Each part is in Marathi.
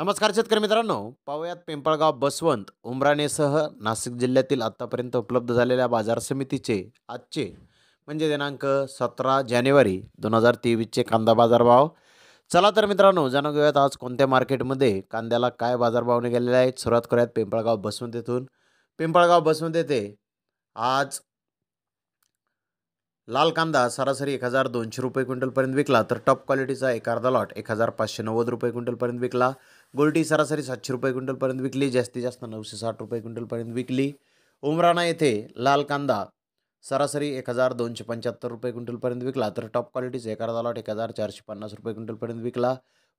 नमस्कार शेतकरी मित्रांनो पाहूयात पिंपळगाव बसवंत उमराणेसह नाशिक जिल्ह्यातील आत्तापर्यंत उपलब्ध झालेल्या बाजार समितीचे आजचे म्हणजे दिनांक सतरा जानेवारी दोन हजार तेवीसचे कांदा बाजारभाव चला तर मित्रांनो जाणून घेऊयात आज कोणत्या मार्केटमध्ये कांद्याला काय बाजारभाव निघालेला आहे सुरुवात करूयात पिंपळगाव बसवंत येथून पिंपळगाव बसवंत येथे आज लाल कांदा सरासरी एक हजार दोनशे रुपये क्विंटलपर्यंत विकला तर टॉप क्वालिटीचा एक अर्धा लॉट एक हजार पाचशे नव्वद रुपये क्विंटलपर्यंत विकला गोल्टी सरासरी सातशे रुपये क्विंटलपर्यंत विकली जास्तीत जास्त नऊशे साठ रुपये क्विंटलपर्यंत विकली उमराणा येथे लाल कांदा सरासरी एक हजार दोनशे पंच्याहत्तर रुपये क्विंटलपर्यंत विकला तर टॉप क्वालिटीचा एक अर्धा लॉट एक हजार चारशे पन्नास रुपये क्विंटलपर्यंत विकला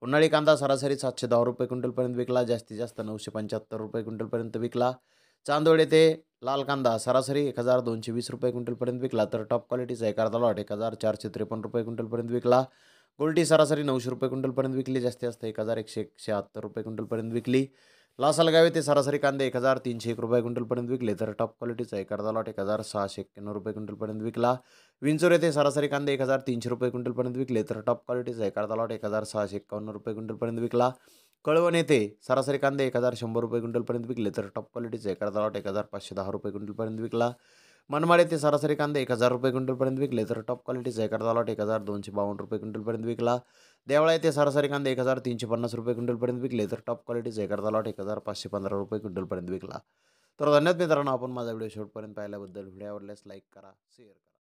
उन्हाळी कांदा सरासरी सातशे दहा रुपये क्विंटलपर्यंत विकला जास्तीत जास्त नऊशे पंच्याहत्तर रुपये क्विंटलपर्यंत विकला चांदोड येथे लाल कांदा सरासरी एक हजार दोनशे वीस रुपये क्विंटलपर्यंत विकला तर टॉप क्वालिटीचा अर्धा लॉट एक हजार चारशे त्रेपन्न रुपये क्विंटलपर्यंत विकला गोल्टी सरासरी नऊशे रुपये क्विंटलपर्यंत विकली जास्ती जास्त एक हजार एकशे शहात्तर रुपये क्विंटलपर्यंत विकली लासलगाव ते सरासरी कांदे एक हजार तीनशे एक रुपये क्विंटलपर्यंत विकले तर टॉप क्वालिटीचा एक अर्धा लॉट एक हजार सहाशे एक्क्याण्णव रुपये क्विंटलपर्यंत विकला विंचोर येथे सरासरी कांदे एक हजार तीनशे रुपये क्विंटलपर्यंत विकले तर टॉप क्वालिटीचा एक अर्धा लॉट एक हजार सहाशे एक्कावन्न रुपये क्विंटलपर्यंत विकला कळवण येथे सरासरी कांदे एक हजार शंभर रुपये क्विंटलपर्यंत विकले तर टॉप क्वालिटीचे एका लॉट एक हजार पाचशे दहा रुपये क्विंटलपर्यंत विकला मनमाड येथे सरासरी कांदे एक हजार रुपये क्विंटलपर्यंत विकले तर टॉप क्वालिटीचा एकदा लॉट एक हजार दोनशे बावन्न रुपये क्विंटलपर्यंत विकला देवळा येथे सरासरी कांदे एक हजार तीनशे पन्नास रुपये क्विंटलपर्यंत विकले तर टॉप क्वालिटीचा एकदा लॉट एक हजार पाचशे पंधरा रुपये क्विंटलपर्यंत विकला तर धन्यवाद मित्रांनो आपण माझा व्हिडिओ शेवटपर्यंत पाहिल्याबद्दल व्हिडिओ आवडल्यास लाईक करा शेअर करा